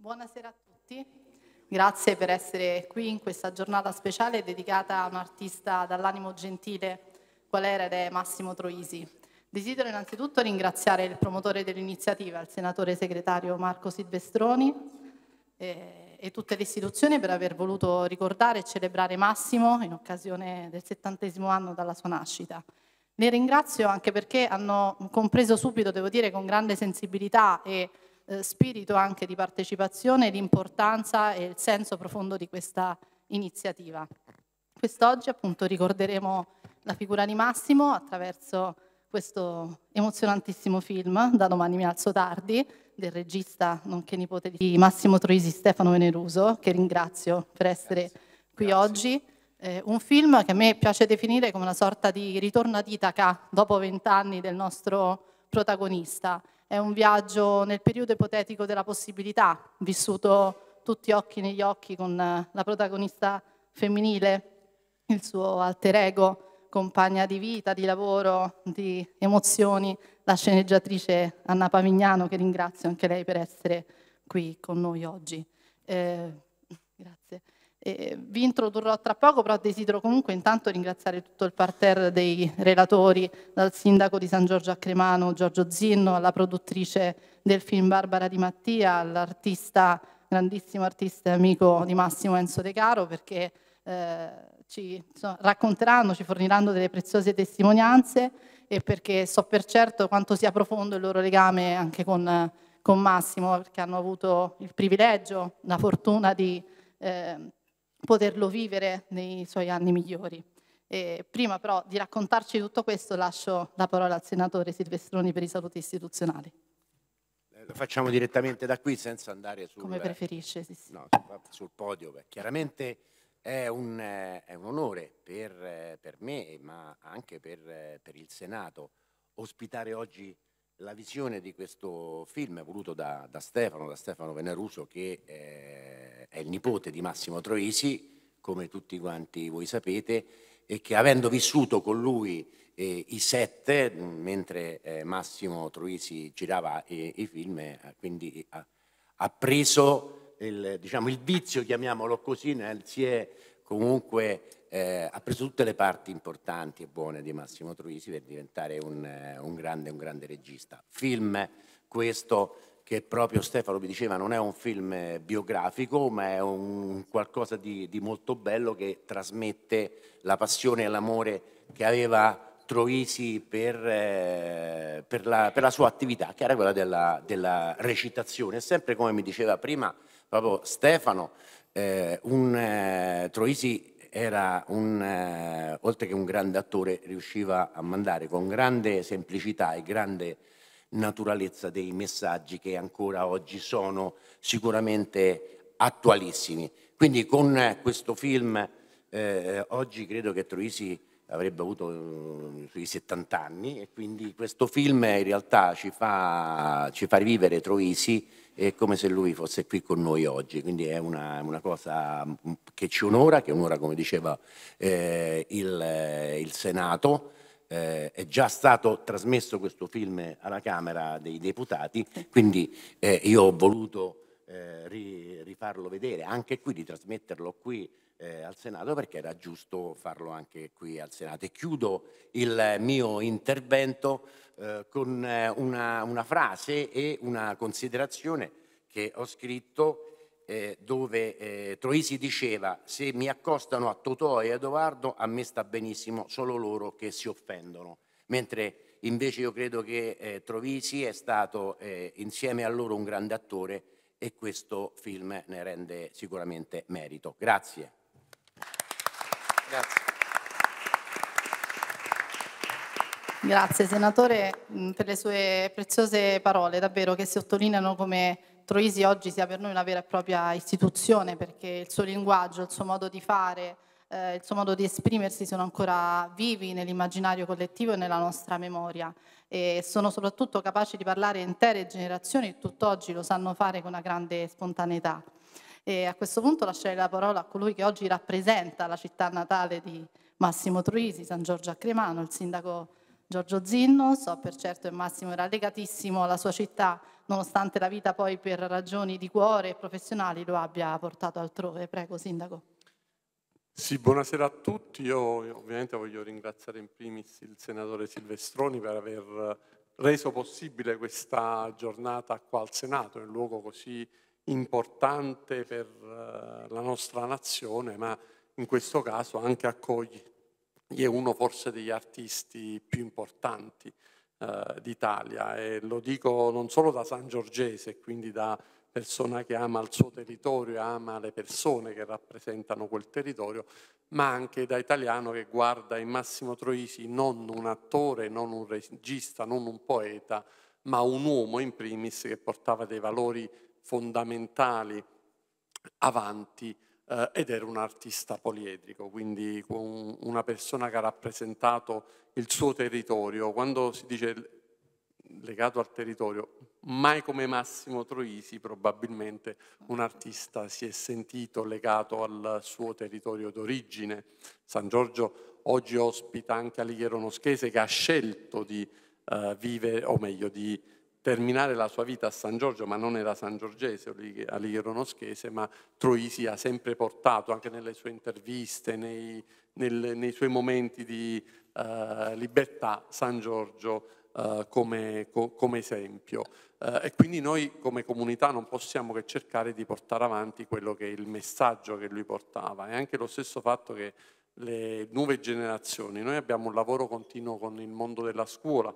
Buonasera a tutti, grazie per essere qui in questa giornata speciale dedicata a un artista dall'animo gentile qual era ed è Massimo Troisi. Desidero innanzitutto ringraziare il promotore dell'iniziativa, il senatore segretario Marco Silvestroni eh, e tutte le istituzioni per aver voluto ricordare e celebrare Massimo in occasione del settantesimo anno dalla sua nascita. Ne ringrazio anche perché hanno compreso subito, devo dire, con grande sensibilità e eh, spirito anche di partecipazione, l'importanza e il senso profondo di questa iniziativa. Quest'oggi appunto ricorderemo la figura di Massimo attraverso questo emozionantissimo film, Da domani mi alzo tardi, del regista nonché nipote di Massimo Troisi Stefano Veneruso, che ringrazio per essere Grazie. qui Grazie. oggi. Eh, un film che a me piace definire come una sorta di ritorno ad Itaca dopo vent'anni del nostro protagonista è un viaggio nel periodo ipotetico della possibilità, vissuto tutti occhi negli occhi con eh, la protagonista femminile, il suo alter ego, compagna di vita, di lavoro, di emozioni, la sceneggiatrice Anna Pavignano, che ringrazio anche lei per essere qui con noi oggi. Eh, grazie. Eh, vi introdurrò tra poco, però desidero comunque intanto ringraziare tutto il parterre dei relatori, dal sindaco di San Giorgio a Cremano, Giorgio Zinno, alla produttrice del film Barbara Di Mattia, all'artista, grandissimo artista e amico di Massimo Enzo De Caro, perché eh, ci insomma, racconteranno, ci forniranno delle preziose testimonianze e perché so per certo quanto sia profondo il loro legame anche con, con Massimo, perché hanno avuto il privilegio, la fortuna di... Eh, poterlo vivere nei suoi anni migliori. E prima però di raccontarci tutto questo lascio la parola al senatore Silvestroni per i saluti istituzionali. Eh, lo facciamo direttamente da qui senza andare sul, Come preferisce, sì, sì. No, sul podio. Beh, chiaramente è un, è un onore per, per, me, ma anche per, per, il Senato, ospitare oggi la visione di questo film voluto da, da Stefano, da Stefano Veneruso, che eh, è il nipote di Massimo Troisi, come tutti quanti voi sapete, e che avendo vissuto con lui eh, i sette, mentre eh, Massimo Troisi girava eh, i film, eh, quindi ha, ha preso il, diciamo, il, vizio, chiamiamolo così, nel, si è comunque eh, ha preso tutte le parti importanti e buone di Massimo Troisi per diventare un, eh, un, grande, un grande regista. Film questo che proprio Stefano mi diceva non è un film biografico, ma è un qualcosa di, di molto bello che trasmette la passione e l'amore che aveva Troisi per, eh, per, la, per, la, sua attività, che era quella della, della recitazione. E sempre come mi diceva prima proprio Stefano, eh, un, eh, Troisi era un, eh, oltre che un grande attore, riusciva a mandare con grande semplicità e grande naturalezza dei messaggi che ancora oggi sono sicuramente attualissimi. Quindi con questo film eh, oggi credo che Troisi avrebbe avuto eh, sui 70 anni e quindi questo film in realtà ci fa, ci fa rivivere Troisi è come se lui fosse qui con noi oggi, quindi è una, una cosa mm, che ci onora, che onora come diceva eh, il, il, Senato eh, è già stato trasmesso questo film alla Camera dei Deputati, quindi eh, io ho voluto eh, ri, rifarlo vedere, anche qui, di trasmetterlo qui eh, al Senato perché era giusto farlo anche qui al Senato. E chiudo il mio intervento eh, con eh, una, una frase e una considerazione che ho scritto eh, dove eh, Troisi diceva se mi accostano a Totò e Edoardo a me sta benissimo solo loro che si offendono, mentre invece io credo che eh, Troisi è stato eh, insieme a loro un grande attore e questo film ne rende sicuramente merito. Grazie. Grazie. Grazie senatore mm, per le sue preziose parole, davvero che sottolineano come Troisi oggi sia per noi una vera e propria istituzione perché il suo linguaggio, il suo modo di fare, eh, il suo modo di esprimersi sono ancora vivi nell'immaginario collettivo e nella nostra memoria e sono soprattutto capaci di parlare intere generazioni e tutt'oggi lo sanno fare con una grande spontaneità. E a questo punto lascerei la parola a colui che oggi rappresenta la città natale di Massimo Troisi, San Giorgio a Cremano, il sindaco Giorgio Zinno, so per certo che Massimo era legatissimo alla sua città nonostante la vita poi per ragioni di cuore e professionali lo abbia portato altrove. Prego, Sindaco. Sì, buonasera a tutti. Io ovviamente voglio ringraziare in primis il senatore Silvestroni per aver reso possibile questa giornata qua al Senato, un luogo così importante per eh, la nostra nazione, ma in questo caso anche accoglie uno forse degli artisti più importanti eh, d'Italia e lo dico non solo da San Giorgese, quindi da persona che ama il suo territorio, ama le persone che rappresentano quel territorio, ma anche da italiano che guarda in Massimo Troisi non un attore, non un regista, non un poeta, ma un uomo in primis che portava dei valori fondamentali avanti eh, ed era un artista poliedrico, quindi un, una persona che ha rappresentato il suo territorio. Quando si dice legato al territorio, mai come Massimo Troisi probabilmente un artista si è sentito legato al suo territorio d'origine. San Giorgio oggi ospita anche Alighiero Noschese che ha scelto di eh, vivere, o meglio, di terminare la sua vita a San Giorgio, ma non era San Giorgese a Ligheronoschese, ma Troisi ha sempre portato, anche nelle sue interviste, nei, nel, nei suoi momenti di uh, libertà, San Giorgio uh, come, co, come, esempio. Uh, e quindi noi come comunità non possiamo che cercare di portare avanti quello che è il messaggio che lui portava. E anche lo stesso fatto che le nuove generazioni, noi abbiamo un lavoro continuo con il mondo della scuola,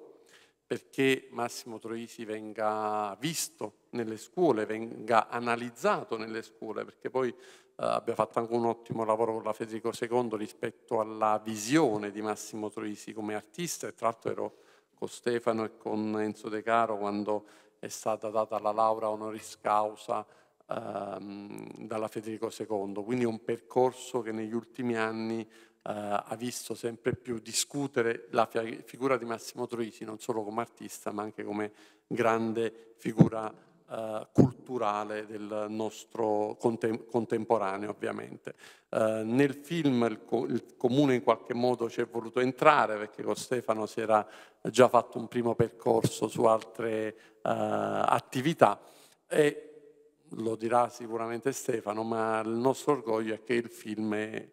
perché Massimo Troisi venga visto nelle scuole, venga analizzato nelle scuole, perché poi eh, abbia fatto anche un ottimo lavoro con la Federico II rispetto alla visione di Massimo Troisi come artista, e tra l'altro ero con Stefano e con Enzo De Caro quando è stata data la laurea honoris causa ehm, dalla Federico II, quindi un percorso che negli ultimi anni eh, ha visto sempre più discutere la figura di Massimo Troisi non solo come artista ma anche come grande figura Uh, culturale del nostro contem- contemporaneo ovviamente. Uh, nel film il, co- il, comune in qualche modo ci è voluto entrare perché con Stefano si era già fatto un primo percorso su altre uh, attività e lo dirà sicuramente Stefano, ma il nostro orgoglio è che il film è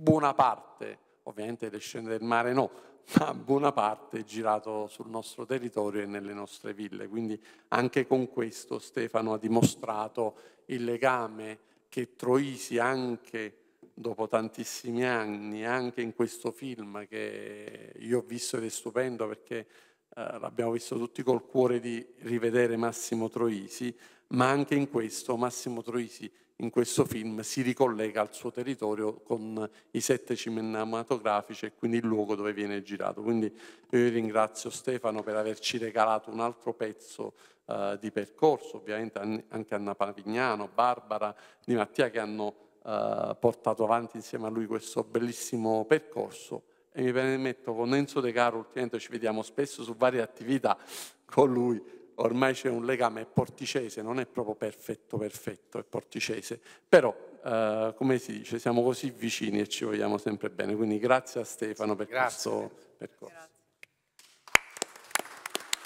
buona parte, ovviamente le scene del mare no, ma buona parte è girato sul nostro territorio e nelle nostre ville. Quindi anche con questo Stefano ha dimostrato il legame che Troisi anche dopo tantissimi anni, anche in questo film che io ho visto ed è stupendo perché eh, l'abbiamo visto tutti col cuore di rivedere Massimo Troisi, ma anche in questo Massimo Troisi in questo film si ricollega al suo territorio con i sette cinematografici e quindi il luogo dove viene girato. Quindi io ringrazio Stefano per averci regalato un altro pezzo eh, di percorso, ovviamente anche Anna Pavignano, Barbara, Di Mattia che hanno eh, portato avanti insieme a lui questo bellissimo percorso. E mi permetto, con Enzo De Caro ultimamente ci vediamo spesso su varie attività con lui, ormai c'è un legame, è porticese, non è proprio perfetto, perfetto, è porticese, però eh, come si dice, siamo così vicini e ci vogliamo sempre bene, quindi grazie a Stefano per grazie. questo percorso. Grazie.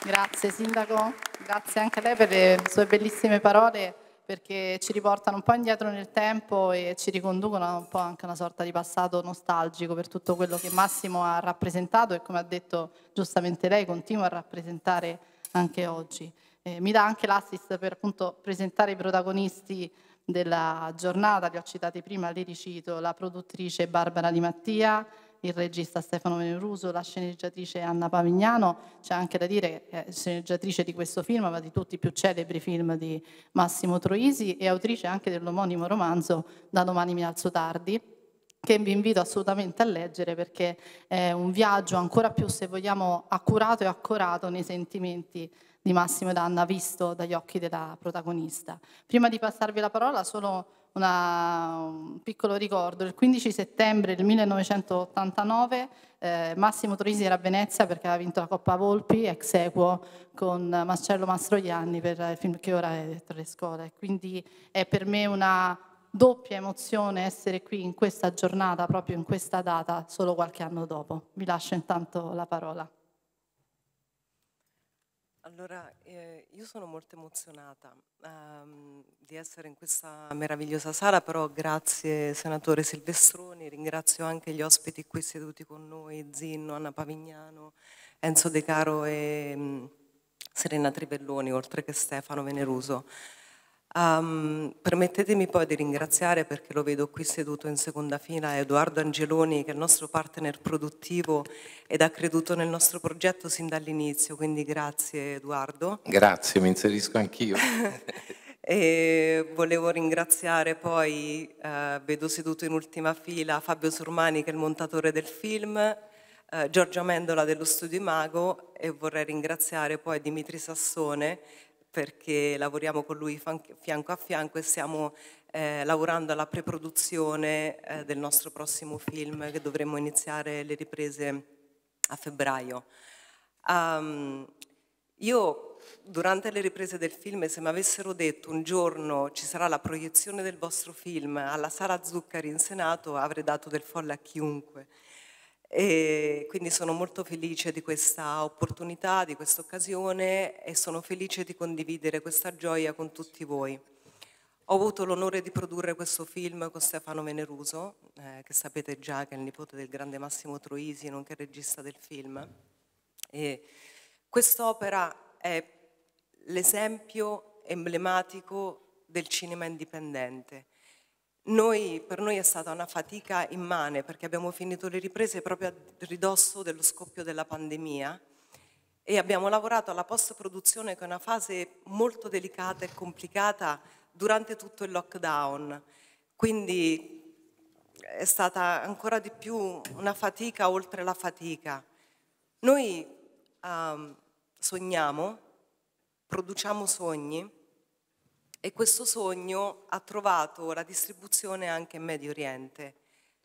Grazie Sindaco, grazie anche a lei per le sue bellissime parole perché ci riportano un po' indietro nel tempo e ci riconducono un po' anche a una sorta di passato nostalgico per tutto quello che Massimo ha rappresentato e come ha detto giustamente lei continua a rappresentare assist anche oggi. Eh, mi dà anche l'assist per appunto presentare i protagonisti della giornata, li ho citati prima, li ricito, la produttrice Barbara Di Mattia, il regista Stefano Meneruso, la sceneggiatrice Anna Pavignano, c'è anche da dire che è sceneggiatrice di questo film, ma di tutti i più celebri film di Massimo Troisi e autrice anche dell'omonimo romanzo Da domani mi alzo tardi, che vi invito assolutamente a leggere perché è un viaggio ancora più, se vogliamo, accurato e accorato nei sentimenti di Massimo D'Anna visto dagli occhi della protagonista. Prima di passarvi la parola solo una, un piccolo ricordo. Il 15 settembre del 1989 eh, Massimo Troisi era a Venezia perché aveva vinto la Coppa Volpi ex equo con Marcello Mastroianni per il film che ora è Tre Scuole. Quindi è per me una doppia emozione essere qui in questa giornata, proprio in questa data, solo qualche anno dopo. Vi lascio intanto la parola. Allora, eh, io sono molto emozionata ehm, di essere in questa meravigliosa sala, però grazie senatore Silvestroni, ringrazio anche gli ospiti qui seduti con noi, Zinno, Anna Pavignano, Enzo De Caro e mh, mm, Serena Trivelloni, oltre che Stefano Veneruso. Um, permettetemi poi di ringraziare, perché lo vedo qui seduto in seconda fila, Edoardo Angeloni, che è il nostro partner produttivo ed ha creduto nel nostro progetto sin dall'inizio, quindi grazie Edoardo. Grazie, mi inserisco anch'io. E volevo ringraziare poi, eh, vedo seduto in ultima fila, Fabio Sormani che è il montatore del film, eh, Giorgia Mendola dello Studio Imago e vorrei ringraziare poi Dimitri Sassone perché lavoriamo con lui fianco a fianco e stiamo eh, lavorando alla preproduzione eh, del nostro prossimo film che dovremmo iniziare le riprese a febbraio. Um, io durante le riprese del film, se mi avessero detto un giorno ci sarà la proiezione del vostro film alla Sala Zuccari in Senato, avrei dato del folle a chiunque. E quindi sono molto felice di questa opportunità, di questa occasione e sono felice di condividere questa gioia con tutti voi. Ho avuto l'onore di produrre questo film con Stefano Veneruso, eh, che sapete già che è il nipote del grande Massimo Troisi, nonché regista del film. E quest'opera è l'esempio emblematico del cinema indipendente noi, per noi è stata una fatica immane perché abbiamo finito le riprese proprio a ridosso dello scoppio della pandemia e abbiamo lavorato alla post-produzione che è una fase molto delicata e complicata durante tutto il lockdown. Quindi è stata ancora di più una fatica oltre la fatica. Noi um, sogniamo, produciamo sogni e questo sogno ha trovato la distribuzione anche in Medio Oriente.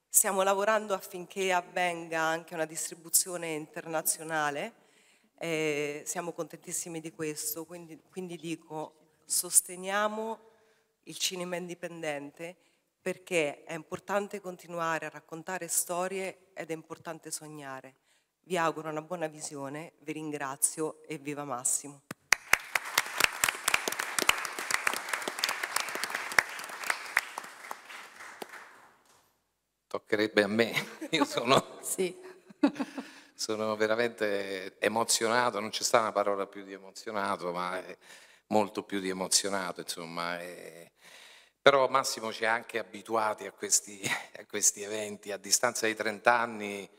Stiamo lavorando affinché avvenga anche una distribuzione internazionale, eh, siamo contentissimi di questo, quindi, quindi dico sosteniamo il cinema indipendente perché è importante continuare a raccontare storie ed è importante sognare. Vi auguro una buona visione, vi ringrazio e viva Massimo. toccherebbe a me. Io sono, sì. sono veramente emozionato, non c'è stata una parola più di emozionato, ma molto più di emozionato, insomma. E, però Massimo ci ha anche abituati a questi, a questi, eventi, a distanza di 30 anni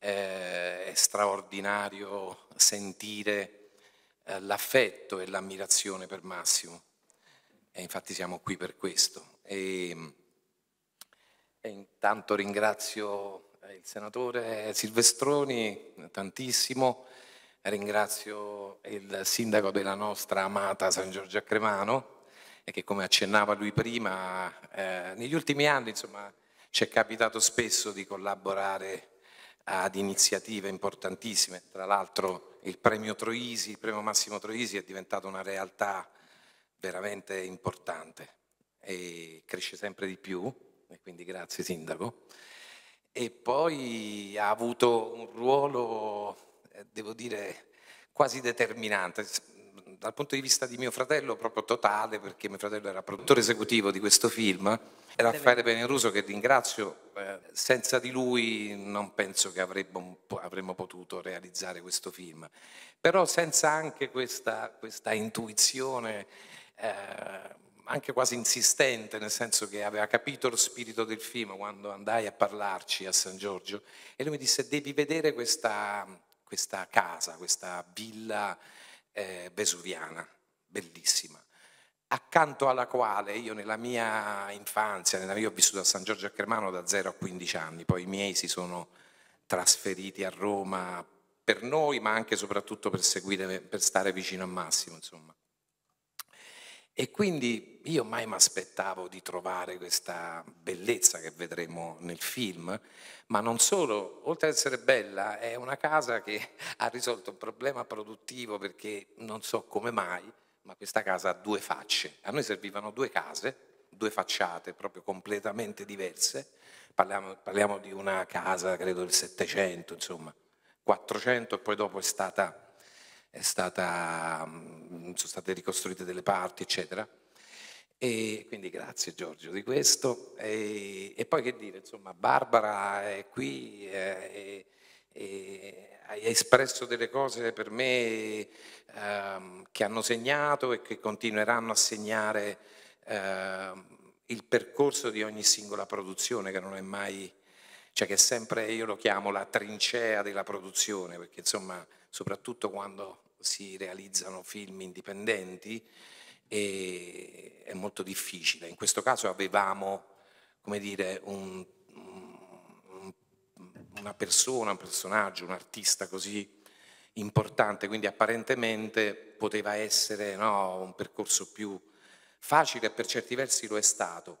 eh, è straordinario sentire eh, l'affetto e l'ammirazione per Massimo e infatti siamo qui per questo. E, e intanto ringrazio eh, il senatore Silvestroni tantissimo, ringrazio il sindaco della nostra amata San Giorgio Cremano e che come accennava lui prima, eh, negli ultimi anni insomma, ci è capitato spesso di collaborare ad iniziative importantissime, tra l'altro il premio Troisi, il premio Massimo Troisi è diventato una realtà veramente importante e cresce sempre di più e quindi grazie Sindaco. E poi ha avuto un ruolo, eh, devo dire, quasi determinante dal punto di vista di mio fratello proprio totale, perché mio fratello era produttore esecutivo di questo film, e Raffaele Beneruso che ringrazio, eh, senza di lui non penso che avremmo potuto realizzare questo film, però senza anche questa, questa intuizione eh, anche quasi insistente, nel senso che aveva capito lo spirito del film quando andai a parlarci a San Giorgio e lui mi disse devi vedere questa, questa casa, questa villa eh, vesuviana, bellissima accanto alla quale io nella mia infanzia, nella mia, ho vissuto a San Giorgio a Cremano da 0 a 15 anni, poi i miei si sono trasferiti a Roma per noi, ma anche e soprattutto per, seguire, per stare vicino a Massimo, insomma. E quindi io mai mi aspettavo di trovare questa bellezza che vedremo nel film, ma non solo, oltre ad essere bella, è una casa che ha risolto un problema produttivo perché non so come mai, ma questa casa ha due facce. A noi servivano due case, due facciate proprio completamente diverse. Parliamo, parliamo di una casa, credo del Settecento, insomma, 400 e poi dopo è stata è stata, mm, sono state ricostruite delle parti, eccetera. E quindi grazie Giorgio di questo. E, e, poi che dire, insomma, Barbara è qui, eh, eh, hai espresso delle cose per me eh, che hanno segnato e che continueranno a segnare ehm, il percorso di ogni singola produzione che non è mai, cioè che è sempre, io lo chiamo la trincea della produzione, perché insomma soprattutto quando si realizzano film indipendenti, è molto difficile. In questo caso avevamo, come dire, un, una persona, un personaggio, un artista così importante, quindi apparentemente poteva essere no, un percorso più facile e per certi versi lo è stato,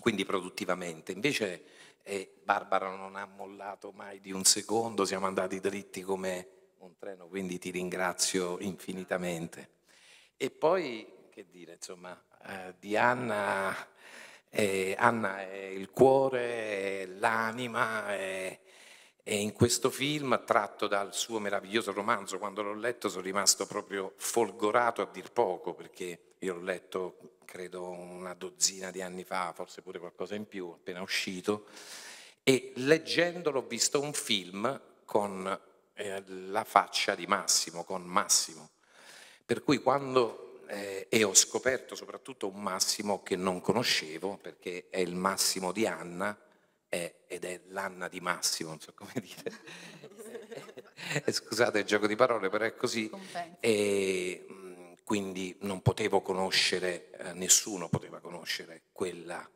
quindi produttivamente. Invece eh, Barbara non ha mollato mai di un secondo, siamo andati dritti come un treno, quindi ti ringrazio infinitamente. E poi, che dire, insomma, eh, di Anna, eh, Anna è il cuore, è l'anima, è, è, in questo film, tratto dal suo meraviglioso romanzo, quando l'ho letto sono rimasto proprio folgorato a dir poco, perché io l'ho letto credo una dozzina di anni fa, forse pure qualcosa in più, appena uscito, e leggendolo ho visto un film con eh, la faccia di Massimo, con Massimo. Per cui quando, eh, e ho scoperto soprattutto un Massimo che non conoscevo, perché è il Massimo di Anna è, ed è l'Anna di Massimo, non so come dire. Eh, scusate il gioco di parole, però è così. E, quindi non potevo conoscere, eh, nessuno poteva conoscere quella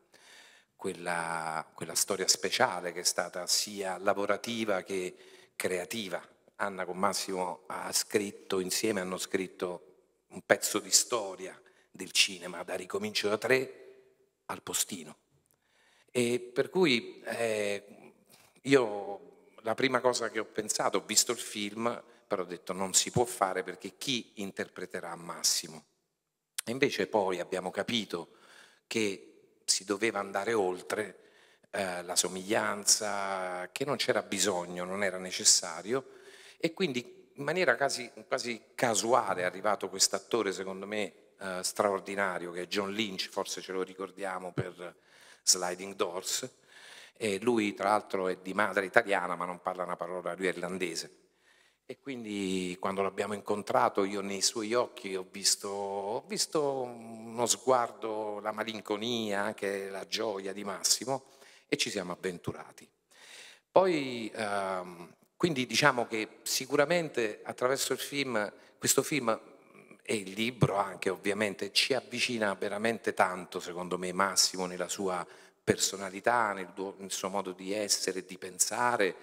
quella, quella, storia speciale che è stata sia lavorativa che creativa. Anna con Massimo ha scritto, insieme hanno scritto un pezzo di storia del cinema, da Ricomincio da tre al postino. E per cui eh, io la prima cosa che ho pensato, ho visto il film, però ho detto non si può fare perché chi interpreterà Massimo? E invece poi abbiamo capito che si doveva andare oltre eh, la somiglianza, che non c'era bisogno, non era necessario e quindi in maniera quasi, quasi casuale è arrivato questo attore, secondo me eh, straordinario che è John Lynch, forse ce lo ricordiamo per Sliding Doors e lui tra l'altro è di madre italiana ma non parla una parola, lui è irlandese e quindi quando l'abbiamo incontrato io nei suoi occhi ho visto, ho visto, uno sguardo, la malinconia, anche la gioia di Massimo e ci siamo avventurati. Poi, ehm, quindi diciamo che sicuramente attraverso il film, questo film e il libro anche ovviamente ci avvicina veramente tanto, secondo me, Massimo nella sua personalità, nel, suo modo di essere, di pensare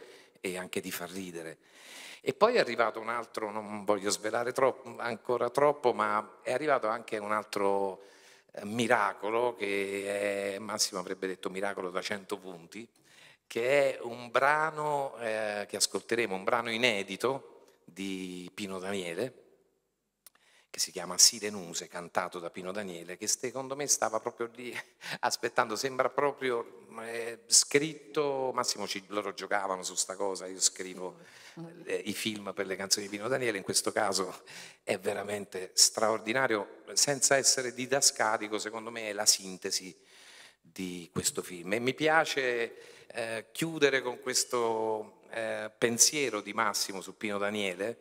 e anche di far ridere. E poi è arrivato un altro, non voglio svelare troppo, ancora troppo, ma è arrivato anche un altro eh, miracolo, che è, Massimo avrebbe detto Miracolo da 100 punti, che è un brano eh, che ascolteremo, un brano inedito di Pino Daniele, che si chiama Sirenuse, cantato da Pino Daniele, che secondo me stava proprio lì aspettando, sembra proprio eh, scritto, Massimo ci, loro giocavano su sta cosa, io scrivo eh, i film per le canzoni di Pino Daniele, in questo caso è veramente straordinario, senza essere didascalico, secondo me è la sintesi di questo film e mi piace eh, chiudere con questo eh, pensiero di Massimo su Pino Daniele,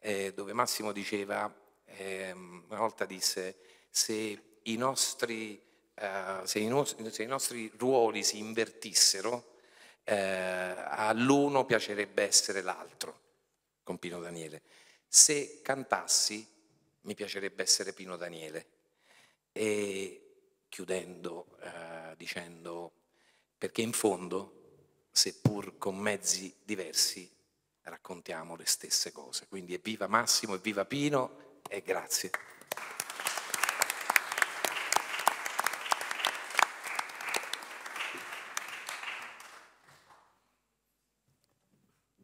eh, dove Massimo diceva eh, una volta disse, se i, nostri, eh, se, i nostri, se i nostri, ruoli si invertissero, eh, all'uno piacerebbe essere l'altro, con Pino Daniele. Se cantassi, mi piacerebbe essere Pino Daniele. E chiudendo eh, dicendo, perché in fondo, seppur con mezzi diversi, raccontiamo le stesse cose. Quindi evviva Massimo, evviva Pino e grazie.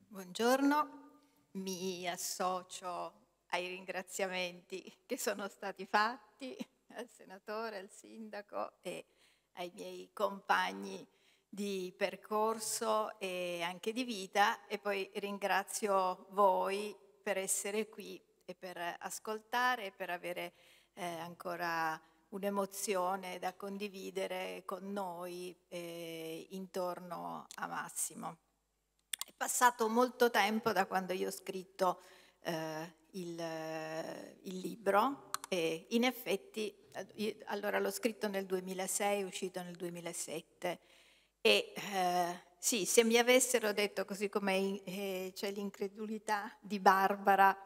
Buongiorno, mi associo ai ringraziamenti che sono stati fatti al senatore, al sindaco e ai miei compagni di percorso e anche di vita e poi ringrazio voi per essere qui e per ascoltare e per avere eh, ancora un'emozione da condividere con noi eh, intorno a Massimo. È passato molto tempo da quando io ho scritto eh, il, il, libro e in effetti, allora l'ho scritto nel 2006, è uscito nel 2007 e eh, sì, se mi avessero detto così come eh, c'è l'incredulità di Barbara,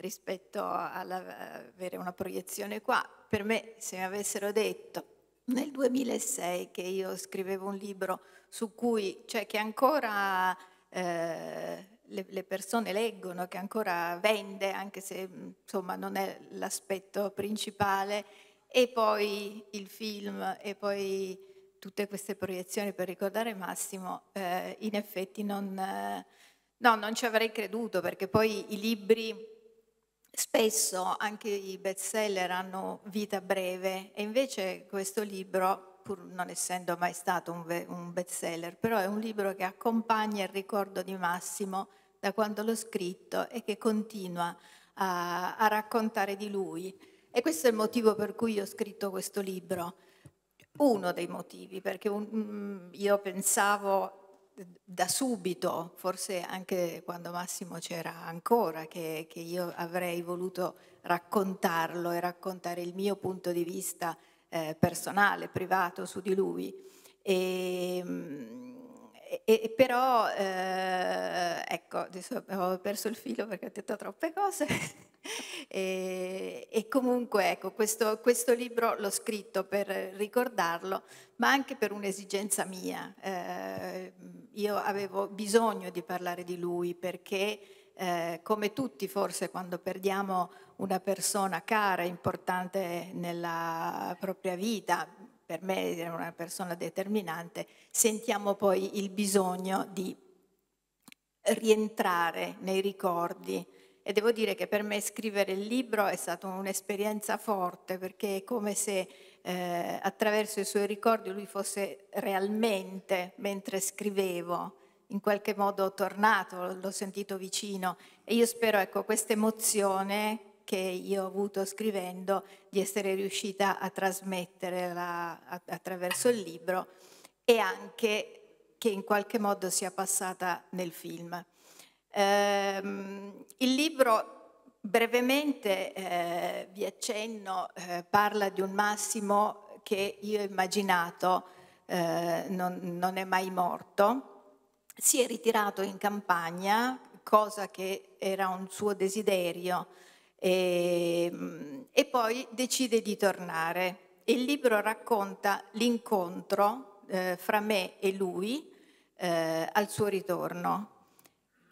rispetto all'avere una proiezione qua. Per me, se mi avessero detto nel 2006 che io scrivevo un libro su cui, cioè che ancora eh, le, le, persone leggono, che ancora vende, anche se insomma non è l'aspetto principale, e poi il film e poi tutte queste proiezioni per ricordare Massimo, eh, in effetti non, eh, no, non ci avrei creduto perché poi i libri spesso anche i bestseller hanno vita breve e invece questo libro, pur non essendo mai stato un, un bestseller, però è un libro che accompagna il ricordo di Massimo da quando l'ho scritto e che continua a, a raccontare di lui. E questo è il motivo per cui io ho scritto questo libro. Uno dei motivi, perché un, mm, io pensavo da subito, forse anche quando Massimo c'era ancora, che, che, io avrei voluto raccontarlo e raccontare il mio punto di vista eh, personale, privato su di lui. Ehm, e, e, però, eh, ecco, adesso ho perso il filo perché ho detto troppe cose. e, e, comunque ecco, questo, questo, libro l'ho scritto per ricordarlo, ma anche per un'esigenza mia. Eh, io avevo bisogno di parlare di lui perché eh, come tutti forse quando perdiamo una persona cara, e importante nella propria vita, per me è una persona determinante, sentiamo poi il bisogno di rientrare nei ricordi, e devo dire che per me scrivere il libro è stata un'esperienza forte perché è come se eh, attraverso i suoi ricordi lui fosse realmente, mentre scrivevo, in qualche modo tornato, l'ho sentito vicino e io spero ecco, questa emozione che io ho avuto scrivendo di essere riuscita a trasmettere attraverso il libro e anche che in qualche modo sia passata nel film. Eh, il libro, brevemente eh, vi accenno, eh, parla di un Massimo che io ho immaginato eh, non, non è mai morto. Si è ritirato in campagna, cosa che era un suo desiderio, e, ehm, e poi decide di tornare. Il libro racconta l'incontro eh, fra me e lui eh, al suo ritorno.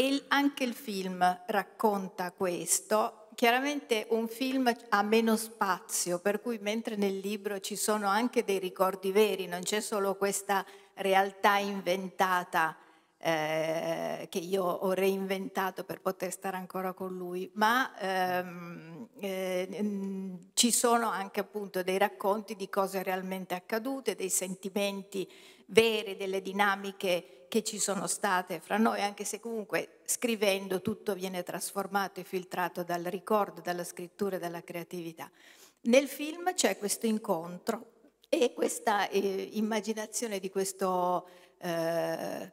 E anche il film racconta questo. Chiaramente un film ha meno spazio, per cui mentre nel libro ci sono anche dei ricordi veri, non c'è solo questa realtà inventata eh, che io ho reinventato per poter stare ancora con lui, ma ehm, eh, ci sono anche appunto dei racconti di cose realmente accadute, dei sentimenti veri, delle dinamiche che ci sono state fra noi, anche se comunque scrivendo tutto viene trasformato e filtrato dal ricordo, dalla scrittura e dalla creatività. Nel film c'è questo incontro e questa eh, immaginazione di questo... Eh,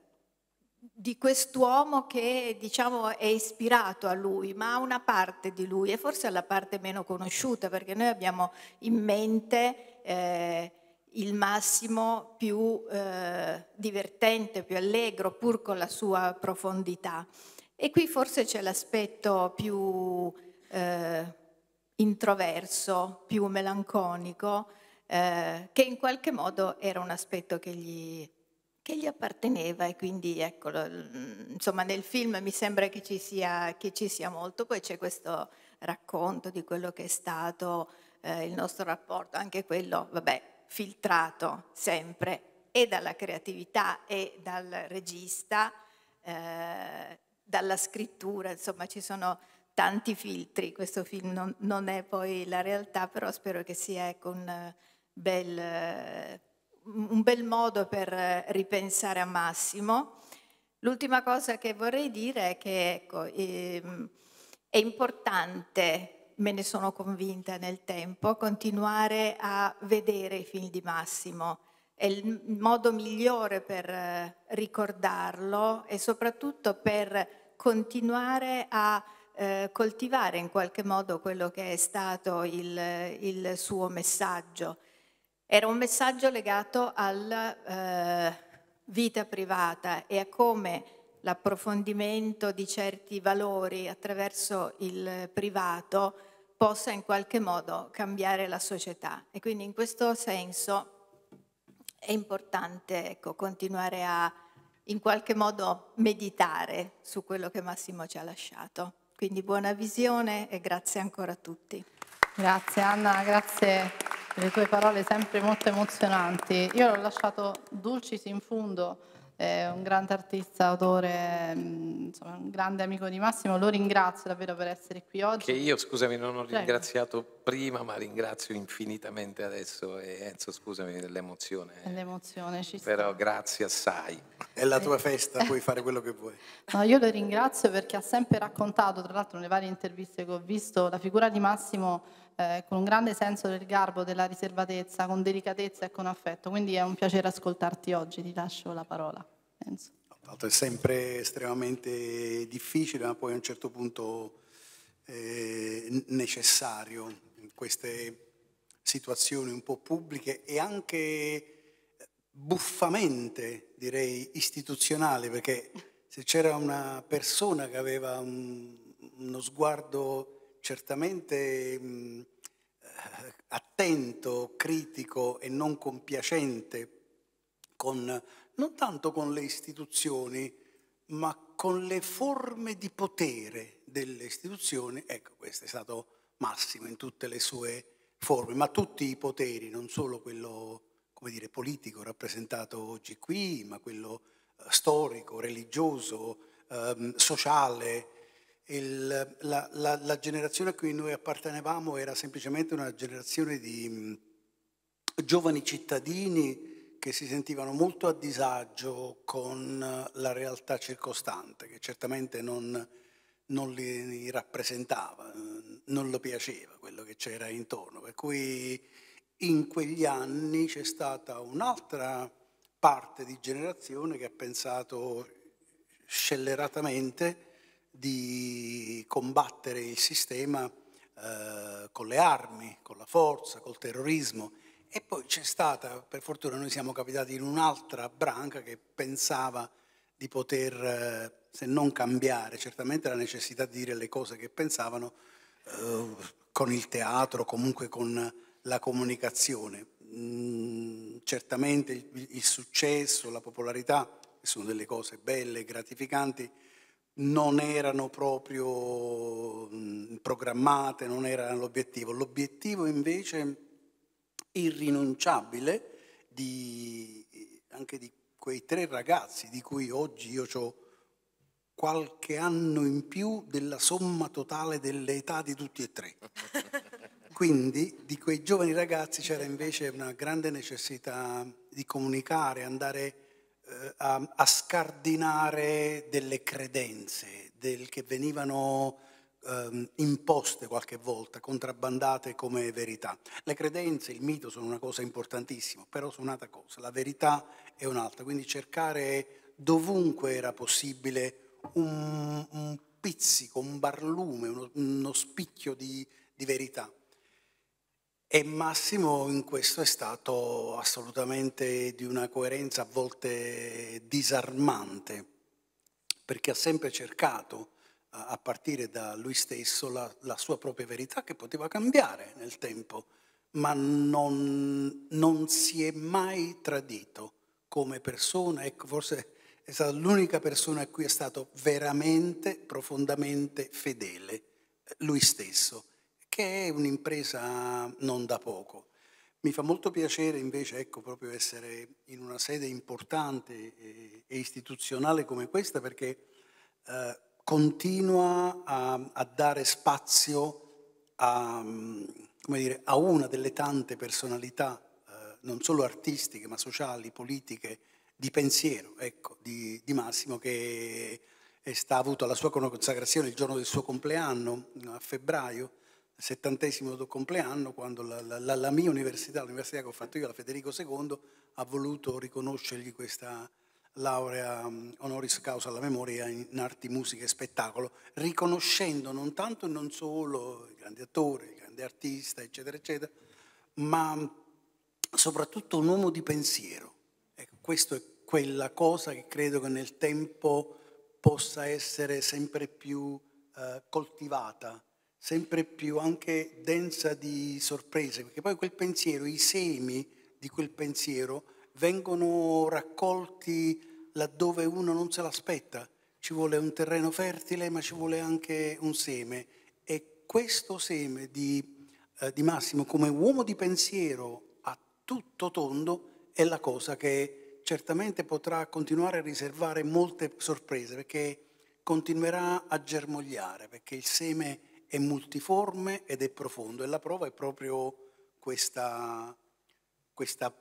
di quest'uomo che diciamo è ispirato a lui, ma a una parte di lui e forse alla parte meno conosciuta, perché noi abbiamo in mente eh, il massimo più eh, divertente, più allegro, pur con la sua profondità. E qui forse c'è l'aspetto più eh, introverso, più melanconico, eh, che in qualche modo era un aspetto che gli, che gli apparteneva e quindi eccolo, insomma nel film mi sembra che ci sia, che ci sia molto, poi c'è questo racconto di quello che è stato eh, il nostro rapporto, anche quello, vabbè, filtrato sempre e dalla creatività e dal regista, eh, dalla scrittura, insomma ci sono tanti filtri, questo film non, non, è poi la realtà, però spero che sia ecco, un, eh, bel, eh, un, bel, modo per eh, ripensare a Massimo. L'ultima cosa che vorrei dire è che ecco, eh, è importante me ne sono convinta nel tempo, continuare a vedere i film di Massimo. È il modo migliore per eh, ricordarlo e soprattutto per continuare a eh, coltivare in qualche modo quello che è stato il, il suo messaggio. Era un messaggio legato alla eh, vita privata e a come l'approfondimento di certi valori attraverso il privato possa in qualche modo cambiare la società. E quindi in questo senso è importante ecco, continuare a in qualche modo meditare su quello che Massimo ci ha lasciato. Quindi buona visione e grazie ancora a tutti. Grazie Anna, grazie per le tue parole sempre molto emozionanti. Io l'ho lasciato dulcis in fundo è un grande artista, autore, mm, insomma, un grande amico di Massimo, lo ringrazio davvero per essere qui oggi. Che io, scusami, non ho ringraziato prima, ma ringrazio infinitamente adesso e Enzo, scusami dell'emozione. L'emozione ci sta. Però grazie assai. È la tua eh. festa, puoi fare quello che vuoi. No, io lo ringrazio perché ha sempre raccontato, tra l'altro nelle varie interviste che ho visto, la figura di Massimo eh, con un grande senso del garbo, della riservatezza, con delicatezza e con affetto. Quindi è un piacere ascoltarti oggi, ti lascio la parola, penso. Tanto è sempre estremamente difficile, ma poi a un certo punto eh, necessario in queste situazioni un po' pubbliche e anche buffamente, direi, istituzionali, perché se c'era una persona che aveva un, uno sguardo certamente mh, mm, eh, attento, critico e non compiacente con, non tanto con le istituzioni, ma con le forme di potere delle istituzioni, ecco, questo è stato Massimo in tutte le sue forme, ma tutti i poteri, non solo quello come dire, politico rappresentato oggi qui, ma quello eh, storico, religioso, ehm, sociale, il, la, la, la, generazione a cui noi appartenevamo era semplicemente una generazione di giovani cittadini che si sentivano molto a disagio con eh, la realtà circostante, che certamente non, non li rappresentava, eh, non lo piaceva quello che c'era intorno. Per cui in quegli anni c'è stata un'altra parte di generazione che ha pensato scelleratamente di combattere il sistema eh, con le armi, con la forza, col terrorismo. E poi c'è stata, per fortuna noi siamo capitati in un'altra branca che pensava di poter, eh, se non cambiare, certamente la necessità di dire le cose che pensavano eh, con il teatro, comunque con la comunicazione. Mm, certamente il, il successo, la popolarità, sono delle cose belle, gratificanti, non erano proprio mm, programmate, non era l'obiettivo. L'obiettivo invece irrinunciabile di, anche di quei tre ragazzi di cui oggi io ho qualche anno in più della somma totale delle età di tutti e tre. Quindi di quei giovani ragazzi c'era invece una grande necessità di comunicare, andare eh, a, a, scardinare delle credenze del, che venivano ehm, imposte qualche volta, contrabbandate come verità. Le credenze, il mito sono una cosa importantissima, però sono un'altra cosa, la verità è un'altra, quindi cercare dovunque era possibile un, un pizzico, un barlume, uno, uno spicchio di, di verità. E Massimo in questo è stato assolutamente di una coerenza a volte disarmante, perché ha sempre cercato, a partire da lui stesso, la, la sua propria verità che poteva cambiare nel tempo, ma non, non si è mai tradito come persona, ecco, forse è stata l'unica persona a cui è stato veramente, profondamente fedele, eh, lui stesso che è un'impresa non da poco. Mi fa molto piacere invece ecco, proprio essere in una sede importante e, istituzionale come questa perché eh, continua a, a, dare spazio a, dire, a, una delle tante personalità, eh, non solo artistiche ma sociali, politiche, di pensiero, ecco, di, di, Massimo che è sta, ha avuto la sua consacrazione il giorno del suo compleanno a febbraio settantesimo compleanno, quando la, la, la, mia università, l'università che ho fatto io, la Federico II, ha voluto riconoscergli questa laurea mm, honoris causa alla memoria in arti, musica e spettacolo, riconoscendo non tanto e non solo il grande attore, il grande artista, eccetera, eccetera, ma mm, soprattutto un uomo di pensiero. Ecco, questa è quella cosa che credo che nel tempo possa essere sempre più eh, coltivata sempre più anche densa di sorprese, perché poi quel pensiero, i semi di quel pensiero vengono raccolti laddove uno non se l'aspetta. Ci vuole un terreno fertile, ma ci vuole anche un seme. E questo seme di, eh, di Massimo come uomo di pensiero a tutto tondo è la cosa che certamente potrà continuare a riservare molte sorprese, perché continuerà a germogliare, perché il seme è multiforme ed è profondo e la prova è proprio questa, questa,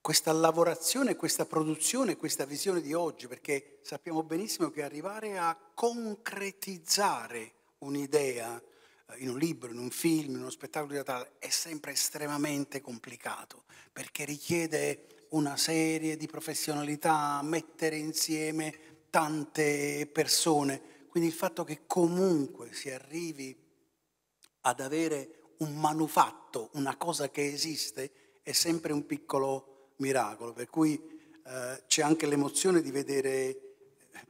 questa lavorazione, questa produzione, questa visione di oggi, perché sappiamo benissimo che arrivare a concretizzare un'idea eh, in un libro, in un film, in uno spettacolo di Natale è sempre estremamente complicato, perché richiede una serie di professionalità, mettere insieme tante persone quindi il fatto che comunque si arrivi ad avere un manufatto, una cosa che esiste, è sempre un piccolo miracolo, per cui eh, c'è anche l'emozione di vedere eh,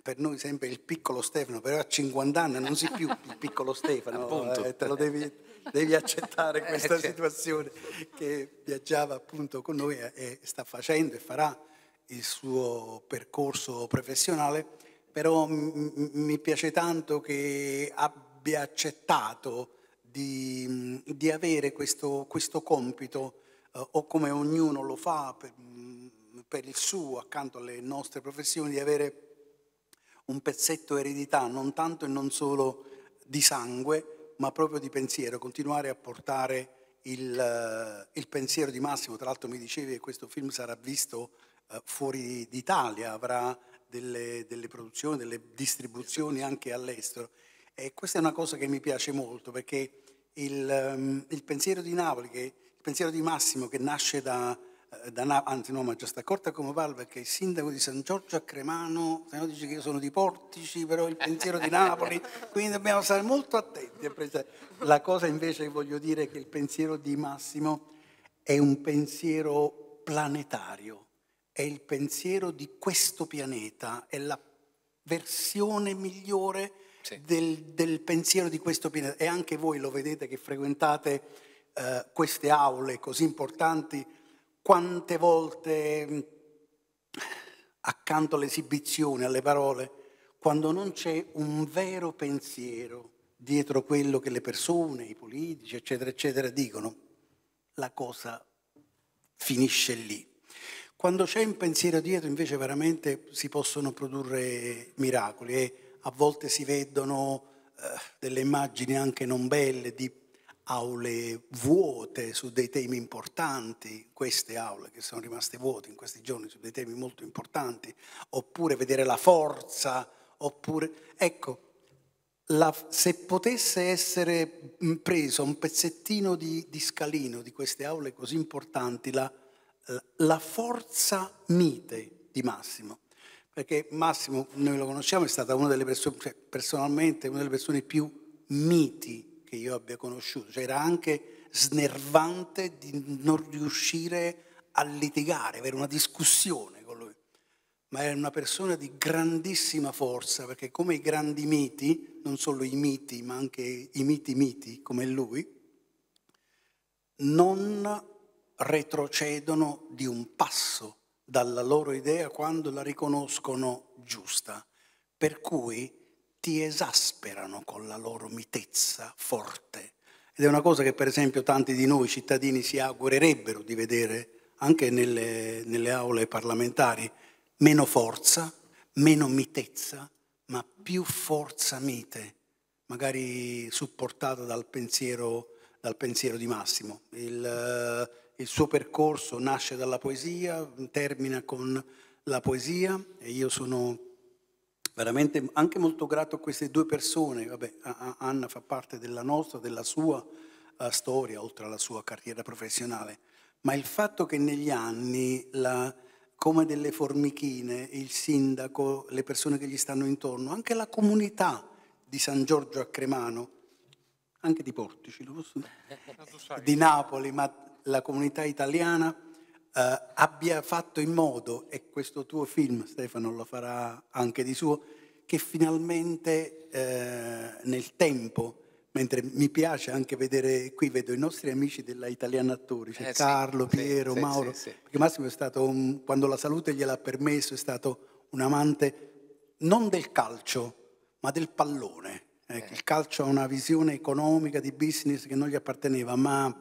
per noi sempre il piccolo Stefano, però a 50 anni non si più il piccolo Stefano, eh, te lo devi, devi accettare eh, questa certo. situazione che viaggiava appunto con noi e sta facendo e farà il suo percorso professionale però mi piace tanto che abbia accettato di, mm, di avere questo, questo compito eh, o come ognuno lo fa per, mm, per, il suo, accanto alle nostre professioni, di avere un pezzetto eredità, non tanto e non solo di sangue, ma proprio di pensiero, continuare a portare il, eh, il pensiero di Massimo. Tra l'altro mi dicevi che questo film sarà visto eh, fuori d'Italia, avrà delle, delle produzioni, delle distribuzioni anche all'estero. E questa è una cosa che mi piace molto perché il, um, il pensiero di Napoli, che, il pensiero di Massimo che nasce da, eh, da Napoli, anzi no, ma già sta accorta come parla perché il sindaco di San Giorgio a Cremano, se no dice che io sono di Portici, però il pensiero di Napoli, quindi dobbiamo stare molto attenti. La cosa invece che voglio dire è che il pensiero di Massimo è un pensiero planetario, è il pensiero di questo pianeta, è la versione migliore sì. del, del, pensiero di questo pianeta. E anche voi lo vedete che frequentate eh, queste aule così importanti, quante volte mm, accanto all'esibizione, alle parole, quando non c'è un vero pensiero dietro quello che le persone, i politici, eccetera, eccetera, dicono, la cosa finisce lì quando c'è un pensiero dietro invece veramente si possono produrre miracoli e eh. a volte si vedono eh, delle immagini anche non belle di aule vuote su dei temi importanti, queste aule che sono rimaste vuote in questi giorni su dei temi molto importanti, oppure vedere la forza, oppure... Ecco, la, se potesse essere preso un pezzettino di, di, scalino di queste aule così importanti, la, la forza mite di Massimo, perché Massimo, noi lo conosciamo, è stata una delle persone, cioè, personalmente, una delle persone più miti che io abbia conosciuto, cioè era anche snervante di non riuscire a litigare, avere una discussione con lui, ma era una persona di grandissima forza, perché come i grandi miti, non solo i miti, ma anche i miti miti come lui, non retrocedono di un passo dalla loro idea quando la riconoscono giusta, per cui ti esasperano con la loro mitezza forte. Ed è una cosa che per esempio tanti di noi cittadini si augurerebbero di vedere anche nelle, nelle aule parlamentari, meno forza, meno mitezza, ma più forza mite, magari supportata dal pensiero, dal pensiero di Massimo. Il, il suo percorso nasce dalla poesia, termina con la poesia e io sono veramente anche molto grato a queste due persone. Vabbè, Anna fa parte della nostra, della sua storia, oltre alla sua carriera professionale, ma il fatto che negli anni, la, come delle formichine, il sindaco, le persone che gli stanno intorno, anche la comunità di San Giorgio a Cremano, anche di Portici, lo posso dire? di Napoli, ma la comunità italiana eh, abbia fatto in modo, e questo tuo film Stefano lo farà anche di suo, che finalmente eh, nel tempo, mentre mi piace anche vedere qui, vedo i nostri amici della Italiana Attori, cioè eh, Carlo, sì, Piero, sì, Mauro, sì, perché Massimo è stato, un, quando la salute gliel'ha permesso, è stato un amante non del calcio, ma del pallone. Ecco, eh, il calcio ha una visione economica di business che non gli apparteneva, ma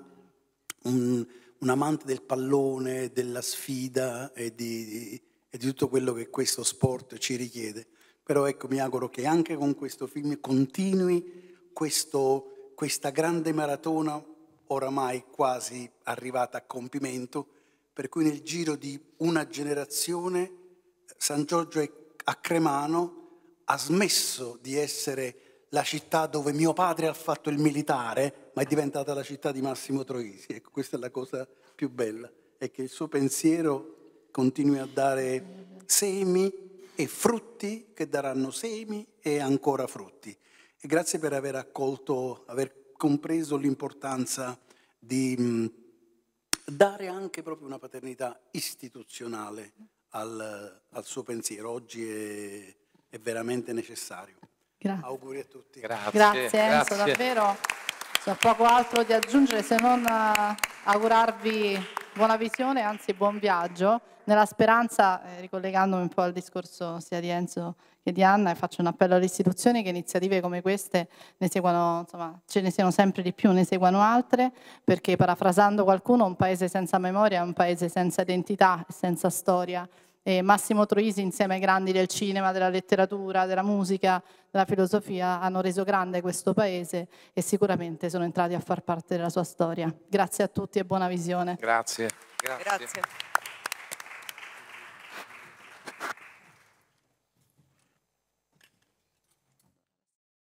un, un amante del pallone, della sfida e di, e di tutto quello che questo sport ci richiede. Però ecco, mi auguro che anche con questo film continui questo, questa grande maratona oramai quasi arrivata a compimento, per cui nel giro di una generazione eh, San Giorgio a Cremano ha smesso di essere la città dove mio padre ha fatto il militare, ma è diventata la città di Massimo Troisi. Ecco, questa è la cosa più bella, è che il suo pensiero continui a dare semi e frutti che daranno semi e ancora frutti. E grazie per aver accolto, aver compreso l'importanza di mm, dare anche proprio una paternità istituzionale al, al suo pensiero. Oggi è, è veramente necessario. Grazie. Auguri a tutti. Grazie, grazie Enzo, grazie. davvero c'è poco altro da aggiungere se non eh, augurarvi buona visione, anzi buon viaggio, nella speranza, eh, ricollegandomi un po' al discorso sia di Enzo che di Anna, e faccio un appello alle istituzioni che iniziative come queste ne seguano, insomma, ce ne siano sempre di più, ne seguano altre, perché parafrasando qualcuno, un paese senza memoria è un paese senza identità, senza storia e Massimo Troisi insieme ai grandi del cinema, della letteratura, della musica, della filosofia hanno reso grande questo paese e sicuramente sono entrati a far parte della sua storia. Grazie a tutti e buona visione. Grazie. Grazie. Grazie.